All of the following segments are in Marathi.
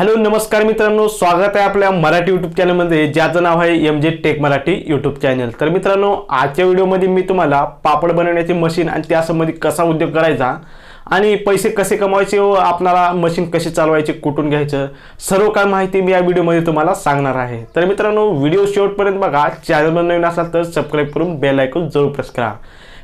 हॅलो नमस्कार मित्रांनो स्वागत आहे आपल्या मराठी युट्यूब चॅनलमध्ये ज्याचं नाव आहे एम जे टेक मराठी युट्यूब चॅनल तर मित्रांनो आजच्या व्हिडिओमध्ये मी तुम्हाला पापड बनवण्याची मशीन आणि त्यासंबंधी कसा उद्योग करायचा आणि पैसे कसे कमवायचे व आपणाला मशीन कशी चालवायची कुठून घ्यायचं सर्व काय माहिती मी या व्हिडिओमध्ये तुम्हाला सांगणार आहे तर मित्रांनो व्हिडिओ शेवटपर्यंत बघा चॅनलवर नवीन असाल तर सबस्क्राईब करून बेल ऐकून जरूर प्रेस करा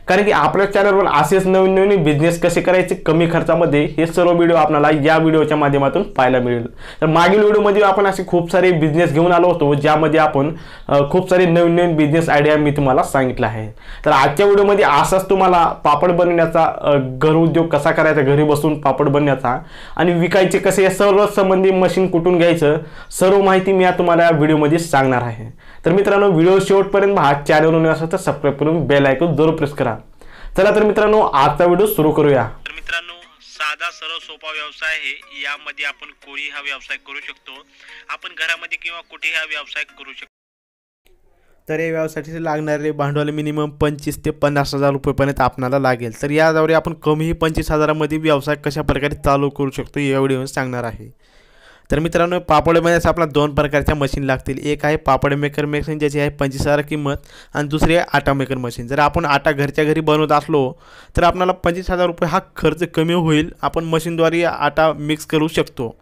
कारण की आपल्या चॅनलवर असेच नवीन नवीन बिझनेस कसे करायचे कमी खर्चामध्ये हे सर्व व्हिडिओ आपल्याला या व्हिडिओच्या माध्यमातून पाहायला मिळेल तर मागील व्हिडिओमध्ये आपण असे खूप सारे बिझनेस घेऊन आलो होतो ज्यामध्ये आपण खूप सारे नवीन नवीन बिझनेस आयडिया मी तुम्हाला सांगितलं आहे तर आजच्या व्हिडिओमध्ये असाच तुम्हाला पापड बनवण्याचा घर उद्योग कसा करायचा घरी बसून पापड बनण्याचा आणि विकायचे कसे या सर्व संबंधी मशीन कुठून घ्यायचं सर्व माहिती मी तुम्हाला या व्हिडिओमध्ये सांगणार आहे तर मित्रांनो व्हिडिओ शेवटपर्यंत हा चॅनल असेल तर सबस्क्राईब करून बेल ऐकून जरूर प्रेस करा चला तर मित्रांनो आजचा व्हिडिओ सुरू करूया तर मित्रांनो साधा सरळ सोपा व्यवसाय आहे यामध्ये आपण कोणी हा व्यवसाय करू शकतो आपण घरामध्ये किंवा कुठे हा व्यवसाय करू शकतो तर या व्यवसायासाठी लागणारे भांडवल मिनिमम पंचवीस ते पन्नास हजार रुपयेपर्यंत आपणाला लागेल तर याद्वारे आपण कमीही पंचवीस हजारामध्ये व्यवसाय कशा प्रकारे चालू करू शकतो या व्हिडिओ सांगणार आहे तर मित्रांनो पापड मेण्यास आपला दोन प्रकारच्या मशीन लागतील एक आहे पापड मेकर मशीन ज्याची आहे पंचवीस हजार किंमत आणि दुसरी आहे आटा मेकर मशीन जर आपण आटा घरच्या घरी बनवत असलो तर आपल्याला पंचवीस हजार रुपये हा खर्च कमी होईल आपण मशीनद्वारे आटा मिक्स करू शकतो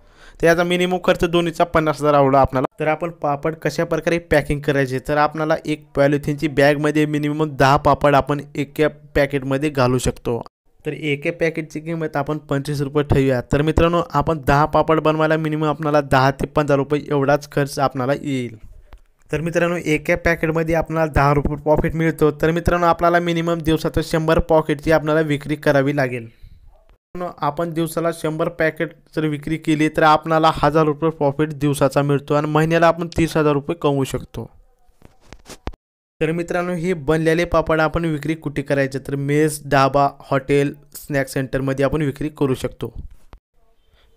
तर याचा मिनिमम खर्च दोन्हीचा पन्नास हजार आवडला आपल्याला तर आपण पापड कशा प्रकारे पॅकिंग करायचे तर आपल्याला एक पॉलिथिनची बॅगमध्ये मिनिमम दहा पापड आपण एका पॅकेटमध्ये घालू शकतो तर एके पॅकेटची किंमत आपण पंचवीस रुपये ठेवूया तर मित्रांनो आपण दहा पापड बनवायला मिनिमम आपल्याला दहा ते पंधरा रुपये एवढाच खर्च आपणाला येईल तर मित्रांनो एका पॅकेटमध्ये आपल्याला दहा रुपये प्रॉफिट मिळतो तर मित्रांनो आपल्याला मिनिमम दिवसाचं शंभर पॉकेटची आपल्याला विक्री करावी लागेल आपण दिवसाला शंभर पॅकेट जर विक्री केली तर आपणाला हजार रुपये प्रॉफिट दिवसाचा मिळतो आणि महिन्याला आपण तीस हजार रुपये कमवू शकतो तर मित्रांनो हे बनलेले पापड आपण विक्री कुठे करायचे तर मेस ढाबा हॉटेल स्नॅक सेंटरमध्ये आपण विक्री करू शकतो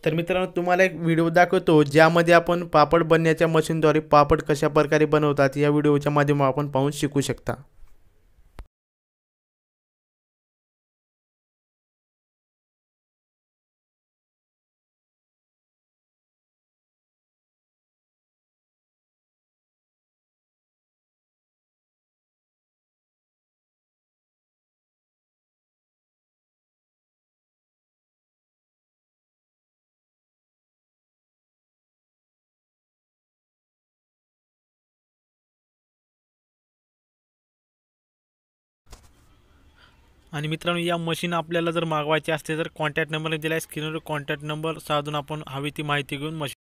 तर मित्रांनो तुम्हाला एक व्हिडिओ दाखवतो ज्यामध्ये आपण पापड बनण्याच्या मशीनद्वारे पापड कशा प्रकारे बनवतात या व्हिडिओच्या माध्यमातून आपण पाहून शिकू शकता आणि मित्रांनो या मशीन आपल्याला जर मागवायची असते तर कॉन्टॅक्ट नंबर दिला आहे स्क्रीनवर कॉन्टॅक्ट नंबर साधून आपण हवी ती माहिती घेऊन मशीन